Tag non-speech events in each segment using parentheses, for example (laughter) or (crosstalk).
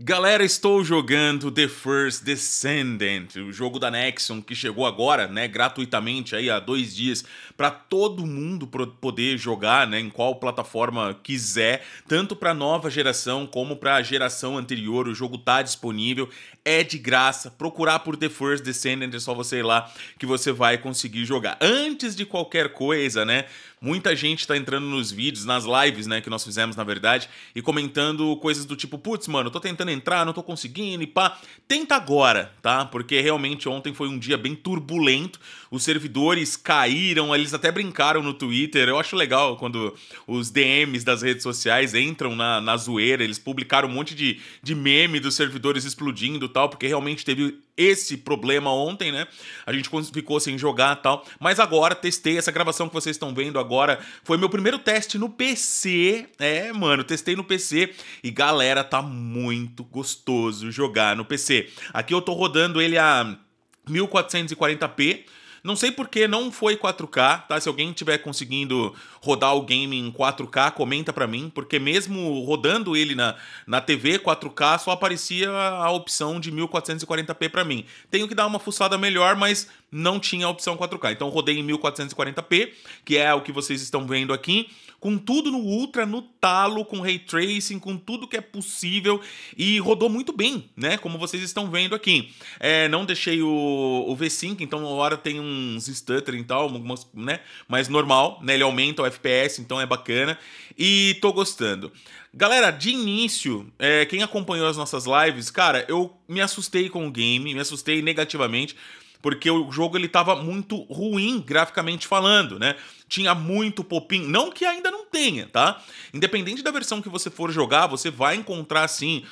Galera, estou jogando The First Descendant, o jogo da Nexon que chegou agora, né, gratuitamente aí há dois dias, para todo mundo poder jogar, né, em qual plataforma quiser, tanto para nova geração como para a geração anterior. O jogo tá disponível, é de graça. Procurar por The First Descendant, é só você ir lá que você vai conseguir jogar. Antes de qualquer coisa, né? Muita gente tá entrando nos vídeos, nas lives, né, que nós fizemos, na verdade, e comentando coisas do tipo, putz, mano, tô tentando entrar, não tô conseguindo, e pá. Tenta agora, tá? Porque realmente ontem foi um dia bem turbulento. Os servidores caíram, eles até brincaram no Twitter. Eu acho legal quando os DMs das redes sociais entram na, na zoeira, eles publicaram um monte de, de meme dos servidores explodindo tal, porque realmente teve esse problema ontem, né? A gente ficou sem jogar tal. Mas agora testei essa gravação que vocês estão vendo agora. Foi meu primeiro teste no PC. É, mano, testei no PC. E galera, tá muito gostoso jogar no PC. Aqui eu tô rodando ele a 1440p. Não sei porque não foi 4K, tá? Se alguém tiver conseguindo rodar o game em 4K, comenta para mim, porque mesmo rodando ele na, na TV 4K, só aparecia a opção de 1440p para mim. Tenho que dar uma fuçada melhor, mas não tinha a opção 4K. Então rodei em 1440p, que é o que vocês estão vendo aqui, com tudo no ultra, no talo, com ray tracing, com tudo que é possível e rodou muito bem, né? Como vocês estão vendo aqui. É, não deixei o, o V-Sync, então agora tem um uns stuttering e tal, algumas, né? Mas normal, né? Ele aumenta o FPS, então é bacana. E tô gostando. Galera, de início, é, quem acompanhou as nossas lives, cara, eu me assustei com o game, me assustei negativamente porque o jogo ele tava muito ruim graficamente falando, né? Tinha muito popin, não que ainda não tenha, tá? Independente da versão que você for jogar, você vai encontrar assim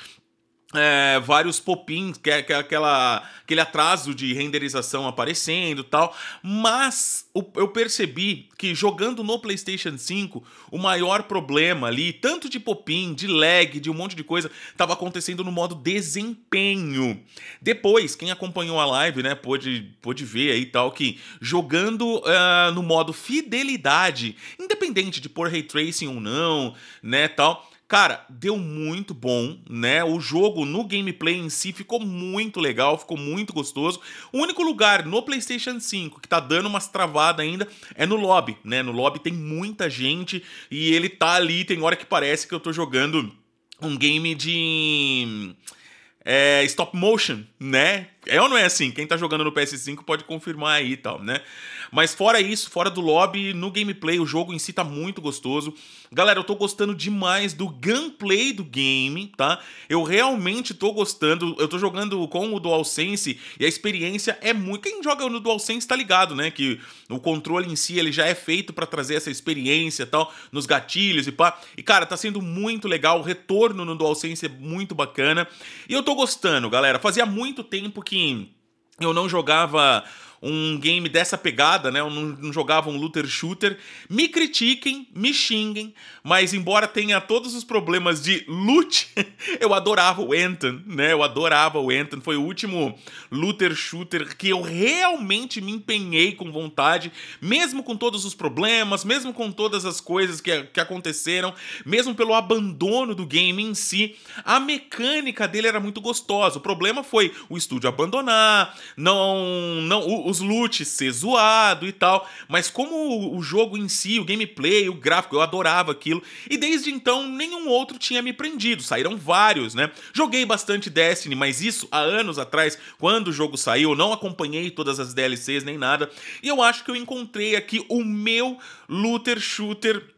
é, vários popins, que, é, que, é aquela, aquele atraso de renderização aparecendo tal. Mas o, eu percebi que jogando no PlayStation 5, o maior problema ali, tanto de popin, de lag, de um monte de coisa, estava acontecendo no modo desempenho. Depois, quem acompanhou a live, né, pôde, pôde ver aí tal, que jogando uh, no modo fidelidade, independente de pôr ray tracing ou não, né, tal Cara, deu muito bom, né? O jogo no gameplay em si ficou muito legal, ficou muito gostoso. O único lugar no PlayStation 5 que tá dando umas travadas ainda é no lobby, né? No lobby tem muita gente e ele tá ali, tem hora que parece que eu tô jogando um game de hum, é, stop motion, né? É ou não é assim? Quem tá jogando no PS5 pode confirmar aí e tal, né? Mas fora isso, fora do lobby, no gameplay, o jogo em si tá muito gostoso. Galera, eu tô gostando demais do gameplay do game, tá? Eu realmente tô gostando. Eu tô jogando com o DualSense e a experiência é muito. Quem joga no DualSense tá ligado, né? Que o controle em si ele já é feito para trazer essa experiência e tal, nos gatilhos e pá. E cara, tá sendo muito legal. O retorno no DualSense é muito bacana. E eu tô gostando, galera. Fazia muito tempo que que assim, eu não jogava um game dessa pegada, né? Eu não, não jogava um looter shooter. Me critiquem, me xinguem, mas embora tenha todos os problemas de loot, (laughs) eu adorava o Anton, né? Eu adorava o Anton. Foi o último looter shooter que eu realmente me empenhei com vontade, mesmo com todos os problemas, mesmo com todas as coisas que, que aconteceram, mesmo pelo abandono do game em si, a mecânica dele era muito gostosa. O problema foi o estúdio abandonar, não, não, o, os loots ser zoado e tal, mas como o jogo em si, o gameplay, o gráfico, eu adorava aquilo, e desde então nenhum outro tinha me prendido, saíram vários, né? Joguei bastante Destiny, mas isso há anos atrás, quando o jogo saiu, não acompanhei todas as DLCs nem nada, e eu acho que eu encontrei aqui o meu looter shooter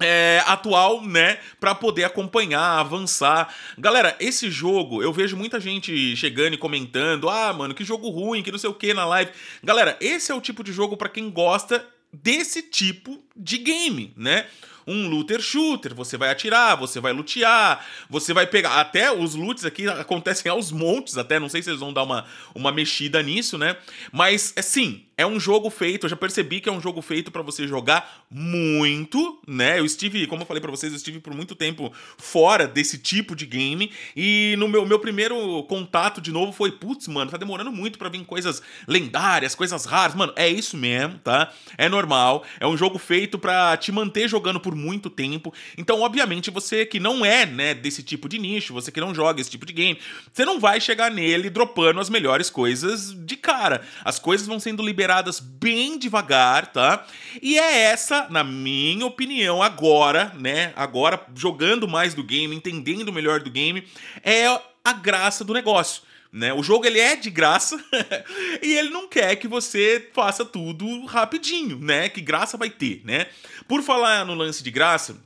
é, atual, né, para poder acompanhar, avançar. Galera, esse jogo, eu vejo muita gente chegando e comentando: "Ah, mano, que jogo ruim, que não sei o que na live". Galera, esse é o tipo de jogo para quem gosta desse tipo de game, né? um looter shooter. Você vai atirar, você vai lutear, você vai pegar. Até os loots aqui acontecem aos montes, até. Não sei se eles vão dar uma, uma mexida nisso, né? Mas, sim, é um jogo feito. Eu já percebi que é um jogo feito para você jogar muito, né? Eu estive, como eu falei para vocês, eu estive por muito tempo fora desse tipo de game. E no meu, meu primeiro contato de novo foi: putz, mano, tá demorando muito para vir coisas lendárias, coisas raras. Mano, é isso mesmo, tá? É normal. É um jogo feito para te manter jogando por por muito tempo. Então, obviamente, você que não é, né, desse tipo de nicho, você que não joga esse tipo de game, você não vai chegar nele dropando as melhores coisas de cara. As coisas vão sendo liberadas bem devagar, tá? E é essa, na minha opinião, agora, né, agora jogando mais do game, entendendo melhor do game, é a graça do negócio né? O jogo ele é de graça (laughs) e ele não quer que você faça tudo rapidinho, né? Que graça vai ter, né? Por falar no lance de graça,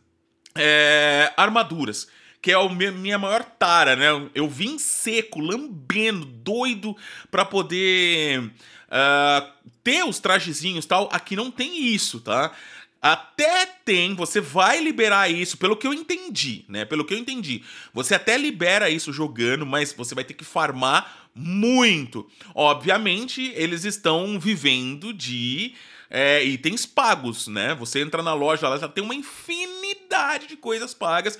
é... armaduras que é a minha maior tara, né? Eu vim seco, lambendo, doido para poder uh, ter os trajezinhos tal. Aqui não tem isso, tá? Até tem, você vai liberar isso, pelo que eu entendi, né? Pelo que eu entendi. Você até libera isso jogando, mas você vai ter que farmar muito. Obviamente, eles estão vivendo de é, itens pagos, né? Você entra na loja lá, já tem uma infinidade de coisas pagas.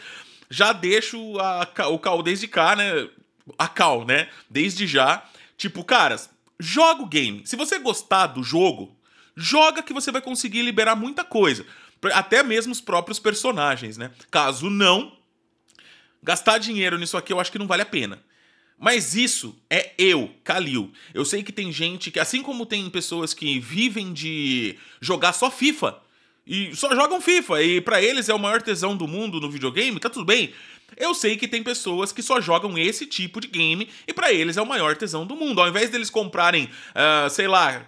Já deixo a, o cal desde cá, né? A cal, né? Desde já. Tipo, caras, joga o game. Se você gostar do jogo, Joga que você vai conseguir liberar muita coisa. Até mesmo os próprios personagens, né? Caso não, gastar dinheiro nisso aqui eu acho que não vale a pena. Mas isso é eu, Kalil. Eu sei que tem gente que, assim como tem pessoas que vivem de jogar só FIFA e só jogam FIFA e para eles é o maior tesão do mundo no videogame, tá tudo bem. Eu sei que tem pessoas que só jogam esse tipo de game e para eles é o maior tesão do mundo. Ao invés deles comprarem, uh, sei lá,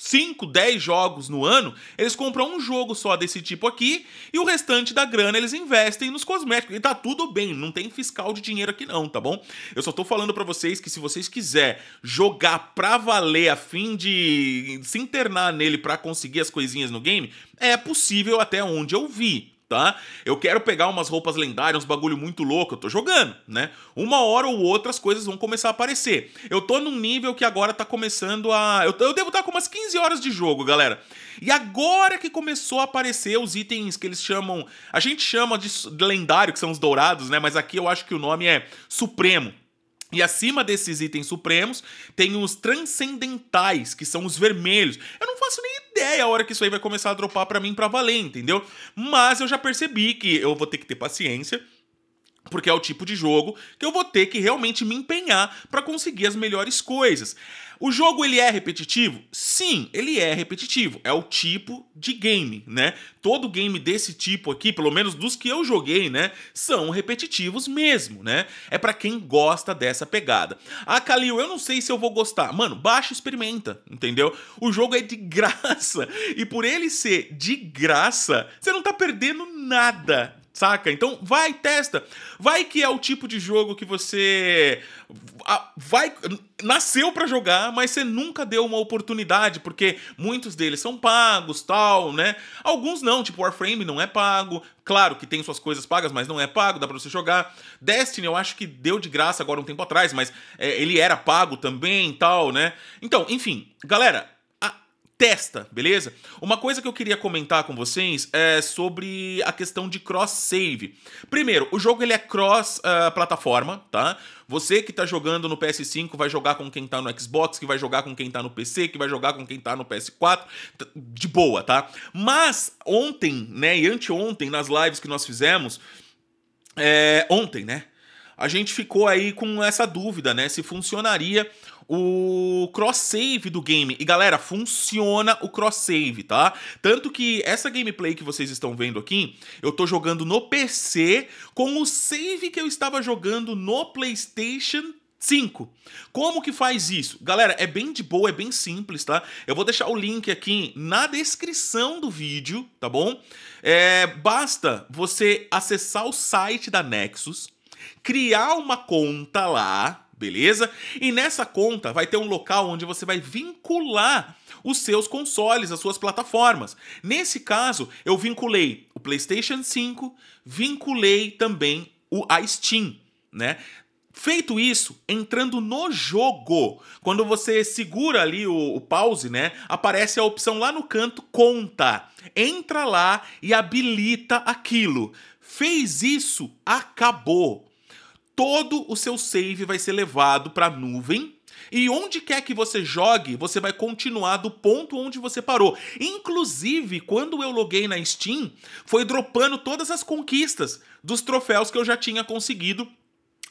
5, 10 jogos no ano, eles compram um jogo só desse tipo aqui e o restante da grana eles investem nos cosméticos. E tá tudo bem, não tem fiscal de dinheiro aqui não, tá bom? Eu só tô falando para vocês que se vocês quiser jogar pra valer a fim de se internar nele para conseguir as coisinhas no game, é possível até onde eu vi, tá? Eu quero pegar umas roupas lendárias, uns bagulho muito louco, eu tô jogando, né? Uma hora ou outra as coisas vão começar a aparecer. Eu tô num nível que agora tá começando a. Eu, eu devo estar tá com umas 15 horas de jogo, galera. E agora que começou a aparecer os itens que eles chamam. A gente chama de lendário, que são os dourados, né? Mas aqui eu acho que o nome é Supremo. E acima desses itens supremos tem os transcendentais, que são os vermelhos. Eu ideia a hora que isso aí vai começar a dropar para mim para valer, entendeu? Mas eu já percebi que eu vou ter que ter paciência porque é o tipo de jogo que eu vou ter que realmente me empenhar para conseguir as melhores coisas. O jogo ele é repetitivo? Sim, ele é repetitivo. É o tipo de game, né? Todo game desse tipo aqui, pelo menos dos que eu joguei, né, são repetitivos mesmo, né? É para quem gosta dessa pegada. Ah, Kalil, eu não sei se eu vou gostar. Mano, baixa e experimenta, entendeu? O jogo é de (laughs) graça e por ele ser de graça, você não tá perdendo nada saca? Então vai, testa. Vai que é o tipo de jogo que você ah, vai nasceu para jogar, mas você nunca deu uma oportunidade, porque muitos deles são pagos, tal, né? Alguns não, tipo Warframe não é pago. Claro que tem suas coisas pagas, mas não é pago, dá para você jogar. Destiny eu acho que deu de graça agora um tempo atrás, mas é, ele era pago também, tal, né? Então, enfim, galera, testa, beleza? Uma coisa que eu queria comentar com vocês é sobre a questão de cross save. Primeiro, o jogo ele é cross uh, plataforma, tá? Você que tá jogando no PS5 vai jogar com quem tá no Xbox, que vai jogar com quem tá no PC, que vai jogar com quem tá no PS4, de boa, tá? Mas ontem, né, e anteontem nas lives que nós fizemos, é, ontem, né? A gente ficou aí com essa dúvida, né? Se funcionaria o cross-save do game. E galera, funciona o cross-save, tá? Tanto que essa gameplay que vocês estão vendo aqui, eu tô jogando no PC com o save que eu estava jogando no PlayStation 5. Como que faz isso? Galera, é bem de boa, é bem simples, tá? Eu vou deixar o link aqui na descrição do vídeo, tá bom? É, basta você acessar o site da Nexus, criar uma conta lá, beleza? E nessa conta vai ter um local onde você vai vincular os seus consoles, as suas plataformas. Nesse caso, eu vinculei o PlayStation 5, vinculei também o a Steam, né? Feito isso, entrando no jogo, quando você segura ali o, o, pause, né? Aparece a opção lá no canto conta. Entra lá e habilita aquilo. Fez isso, acabou todo o seu save vai ser levado para a nuvem. E onde quer que você jogue, você vai continuar do ponto onde você parou. Inclusive, quando eu loguei na Steam, foi dropando todas as conquistas dos troféus que eu já tinha conseguido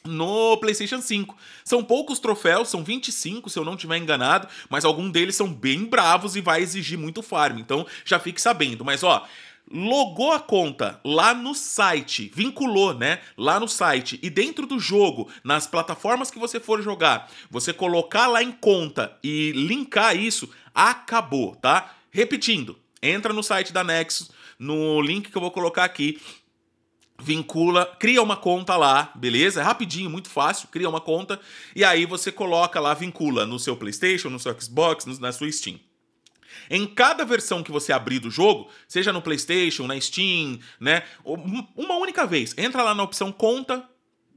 no PlayStation 5. São poucos troféus, são 25, se eu não estiver enganado, mas algum deles são bem bravos e vai exigir muito farm. Então, já fique sabendo. Mas ó, logou a conta lá no site, vinculou, né? Lá no site e dentro do jogo, nas plataformas que você for jogar, você colocar lá em conta e linkar isso, acabou, tá? Repetindo, entra no site da Nexus, no link que eu vou colocar aqui, vincula, cria uma conta lá, beleza? É rapidinho, muito fácil, cria uma conta e aí você coloca lá, vincula no seu PlayStation, no seu Xbox, na sua Steam. Em cada versão que você abrir do jogo, seja no PlayStation, na Steam, né, uma única vez, entra lá na opção conta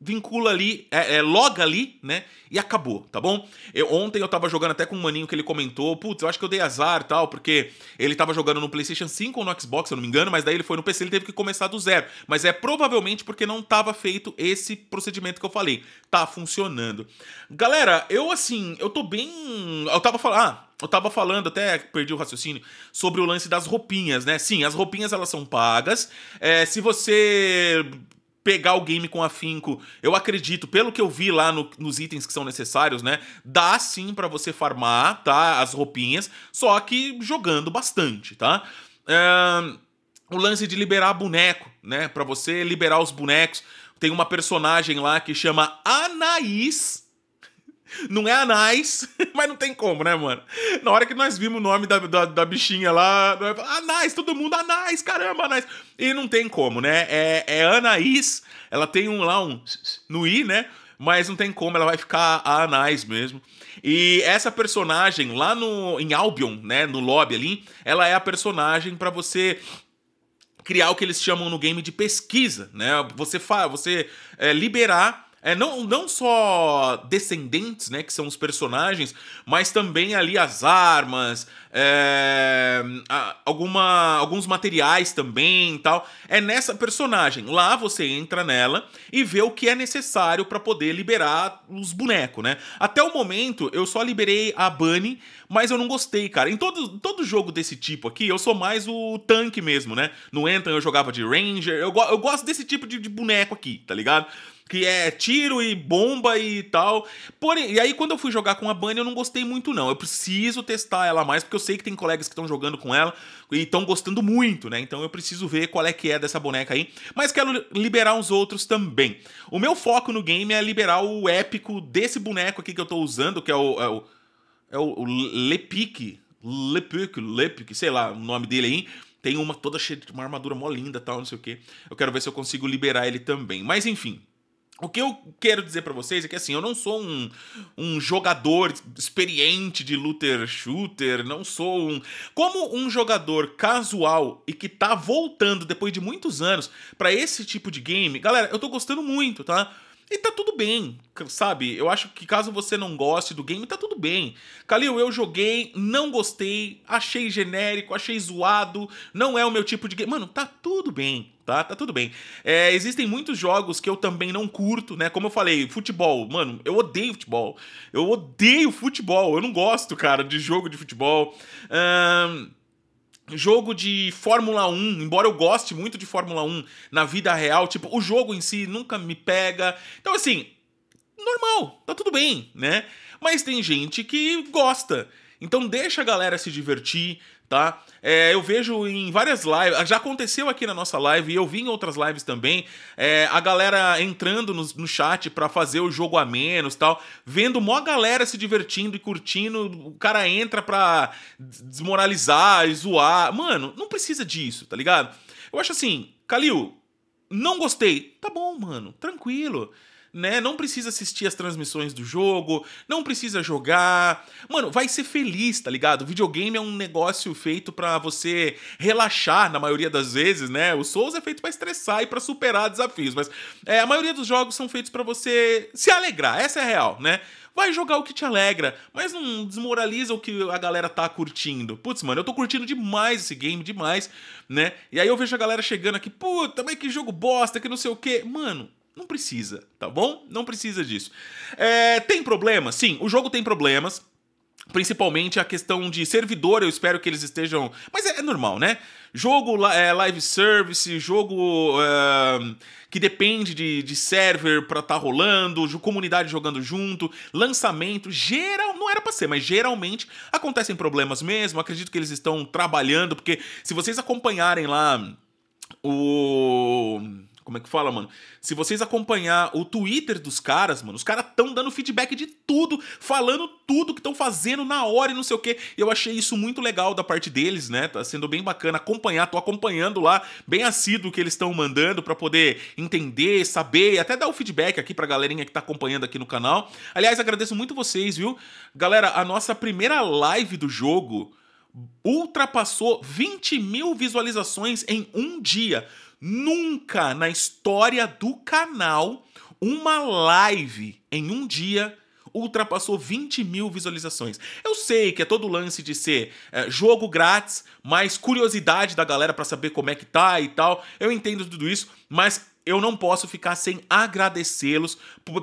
vincula ali, é, é, loga ali, né? E acabou, tá bom? Eu, ontem eu tava jogando até com um maninho que ele comentou, putz, eu acho que eu dei azar tal, porque ele tava jogando no PlayStation 5 ou no Xbox, se eu não me engano, mas daí ele foi no PC, ele teve que começar do zero. Mas é provavelmente porque não tava feito esse procedimento que eu falei. Tá funcionando. Galera, eu assim, eu tô bem. Eu tava falando. Ah, eu tava falando, até perdi o raciocínio, sobre o lance das roupinhas, né? Sim, as roupinhas elas são pagas. É, se você pegar o game com afinco. Eu acredito, pelo que eu vi lá no, nos itens que são necessários, né? Dá sim para você farmar, tá? As roupinhas, só que jogando bastante, tá? É, o lance de liberar boneco, né? Para você liberar os bonecos. Tem uma personagem lá que chama Anaís, não é anais, (laughs) mas não tem como, né, mano? Na hora que nós vimos o nome da, da, da bichinha lá, anais, todo mundo anais, caramba, anais. E não tem como, né? É, é Anaís, ela tem um lá um no i, né? Mas não tem como, ela vai ficar a anais mesmo. E essa personagem lá no em Albion, né, no lobby ali, ela é a personagem para você criar o que eles chamam no game de pesquisa, né? Você fa você é, liberar é, não, não só descendentes, né, que são os personagens, mas também ali as armas, é, alguma, alguns materiais também tal. É nessa personagem. Lá você entra nela e vê o que é necessário para poder liberar os bonecos, né? Até o momento eu só liberei a Bunny, mas eu não gostei, cara. Em todo, todo jogo desse tipo aqui, eu sou mais o tanque mesmo, né? No Anthem eu jogava de Ranger, eu, eu gosto desse tipo de, de boneco aqui, tá ligado? que é tiro e bomba e tal. Porém, e aí quando eu fui jogar com a Bunny, eu não gostei muito não. Eu preciso testar ela mais, porque eu sei que tem colegas que estão jogando com ela e estão gostando muito, né? Então eu preciso ver qual é que é dessa boneca aí. Mas quero liberar uns outros também. O meu foco no game é liberar o épico desse boneco aqui que eu tô usando, que é o... É o, é o Lepic, Lepic, Lepic, sei lá o nome dele aí tem uma toda cheia de uma armadura mó linda tal, não sei o que. Eu quero ver se eu consigo liberar ele também. Mas enfim. O que eu quero dizer para vocês é que assim, eu não sou um, um jogador experiente de looter shooter, não sou um. Como um jogador casual e que tá voltando depois de muitos anos para esse tipo de game, galera, eu tô gostando muito, tá? E tá tudo bem, sabe? Eu acho que caso você não goste do game, tá tudo bem. Kalil, eu joguei, não gostei, achei genérico, achei zoado, não é o meu tipo de game. Mano, tá tudo bem, tá? Tá tudo bem. É, existem muitos jogos que eu também não curto, né? Como eu falei, futebol. Mano, eu odeio futebol. Eu odeio futebol. Eu não gosto, cara, de jogo de futebol. Ahn. Um jogo de Fórmula 1, embora eu goste muito de Fórmula 1 na vida real, tipo, o jogo em si nunca me pega. Então, assim, normal, tá tudo bem, né? Mas tem gente que gosta. Então deixa a galera se divertir, tá? É, eu vejo em várias lives, já aconteceu aqui na nossa live e eu vi em outras lives também, é, a galera entrando no, no chat para fazer o jogo a menos tal, vendo mó galera se divertindo e curtindo, o cara entra pra desmoralizar e zoar. Mano, não precisa disso, tá ligado? Eu acho assim, Calil, não gostei. Tá bom, mano, tranquilo né? Não precisa assistir as transmissões do jogo, não precisa jogar. Mano, vai ser feliz, tá ligado? O videogame é um negócio feito para você relaxar na maioria das vezes, né? O Souls é feito para estressar e para superar desafios, mas é, a maioria dos jogos são feitos para você se alegrar, essa é a real, né? Vai jogar o que te alegra, mas não desmoraliza o que a galera tá curtindo. Putz, mano, eu tô curtindo demais esse game, demais, né? E aí eu vejo a galera chegando aqui, puta, mas que jogo bosta, que não sei o quê. Mano, não precisa, tá bom? Não precisa disso. É, tem problemas, Sim, o jogo tem problemas. Principalmente a questão de servidor, eu espero que eles estejam. Mas é, é normal, né? Jogo é, live service, jogo é, que depende de, de server para estar tá rolando, comunidade jogando junto, lançamento. Geral, não era para ser, mas geralmente acontecem problemas mesmo. Acredito que eles estão trabalhando, porque se vocês acompanharem lá o como é que fala, mano? Se vocês acompanhar o Twitter dos caras, mano, os caras tão dando feedback de tudo, falando tudo que estão fazendo na hora e não sei o quê. Eu achei isso muito legal da parte deles, né? Tá sendo bem bacana acompanhar, tô acompanhando lá, bem assíduo o que eles estão mandando para poder entender, saber, e até dar o feedback aqui pra galerinha que tá acompanhando aqui no canal. Aliás, agradeço muito vocês, viu? Galera, a nossa primeira live do jogo ultrapassou 20 mil visualizações em um dia. Nunca na história do canal uma live em um dia ultrapassou 20 mil visualizações. Eu sei que é todo o lance de ser é, jogo grátis, mais curiosidade da galera para saber como é que tá e tal. Eu entendo tudo isso, mas eu não posso ficar sem agradecê-los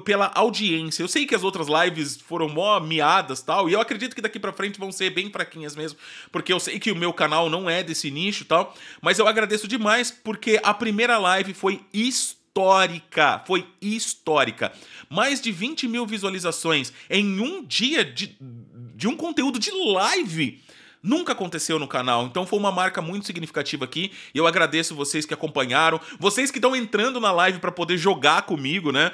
pela audiência. Eu sei que as outras lives foram mó miadas tal, e eu acredito que daqui para frente vão ser bem fraquinhas mesmo, porque eu sei que o meu canal não é desse nicho tal, mas eu agradeço demais porque a primeira live foi histórica histórica, foi histórica. Mais de 20 mil visualizações em um dia de, de um conteúdo de live Nunca aconteceu no canal, então foi uma marca muito significativa aqui. E eu agradeço vocês que acompanharam, vocês que estão entrando na live para poder jogar comigo, né?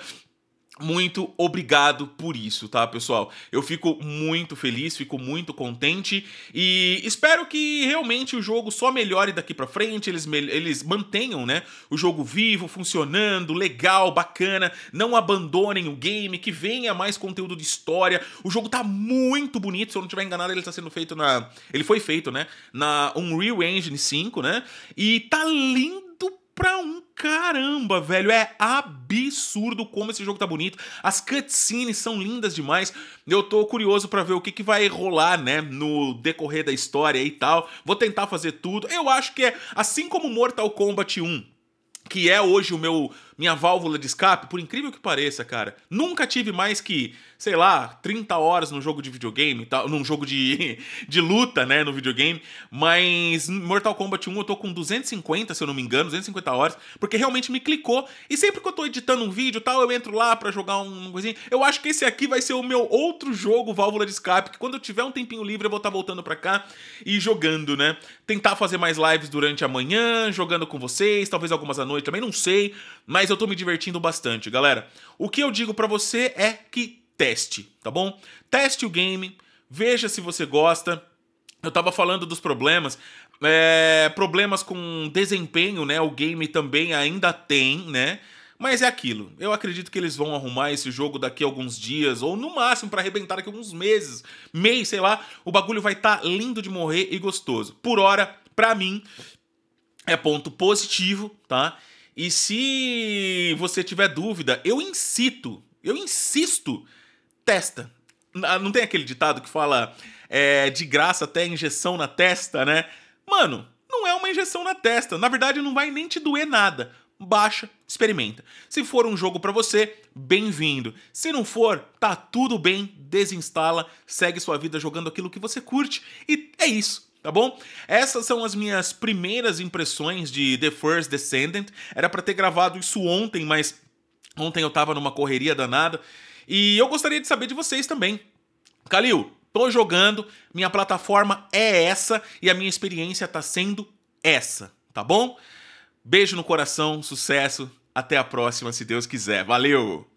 muito obrigado por isso, tá, pessoal? Eu fico muito feliz, fico muito contente e espero que realmente o jogo só melhore daqui para frente, eles, eles mantenham, né, o jogo vivo, funcionando, legal, bacana, não abandonem o game, que venha mais conteúdo de história. O jogo tá muito bonito, se eu não estiver enganado, ele tá sendo feito na ele foi feito, né, na Unreal Engine 5, né? E tá lindo pra um caramba, velho. É absurdo como esse jogo tá bonito. As cutscenes são lindas demais. Eu tô curioso para ver o que, que vai rolar, né, no decorrer da história e tal. Vou tentar fazer tudo. Eu acho que é assim como Mortal Kombat 1, que é hoje o meu minha válvula de escape, por incrível que pareça, cara, nunca tive mais que, sei lá, 30 horas num jogo de videogame, tá, num jogo de, (laughs) de luta, né, no videogame, mas Mortal Kombat 1 eu tô com 250, se eu não me engano, 250 horas, porque realmente me clicou, e sempre que eu tô editando um vídeo tal, eu entro lá para jogar um coisinha, eu acho que esse aqui vai ser o meu outro jogo, válvula de escape, que quando eu tiver um tempinho livre eu vou estar tá voltando para cá e jogando, né, tentar fazer mais lives durante a manhã, jogando com vocês, talvez algumas à noite também, não sei, mas mas eu tô me divertindo bastante, galera. O que eu digo para você é que teste, tá bom? Teste o game, veja se você gosta. Eu tava falando dos problemas, é, problemas com desempenho, né? O game também ainda tem, né? Mas é aquilo. Eu acredito que eles vão arrumar esse jogo daqui a alguns dias, ou no máximo para arrebentar daqui a alguns meses, mês, sei lá. O bagulho vai estar tá lindo de morrer e gostoso. Por hora, pra mim, é ponto positivo, tá? E se você tiver dúvida, eu incito, eu insisto, testa. Ah, não tem aquele ditado que fala é, de graça até injeção na testa, né? Mano, não é uma injeção na testa. Na verdade, não vai nem te doer nada. Baixa, experimenta. Se for um jogo para você, bem-vindo. Se não for, tá tudo bem, desinstala, segue sua vida jogando aquilo que você curte e é isso tá bom? Essas são as minhas primeiras impressões de The First Descendant. Era para ter gravado isso ontem, mas ontem eu tava numa correria danada. E eu gostaria de saber de vocês também. Calil, tô jogando, minha plataforma é essa e a minha experiência tá sendo essa, tá bom? Beijo no coração, sucesso, até a próxima, se Deus quiser. Valeu!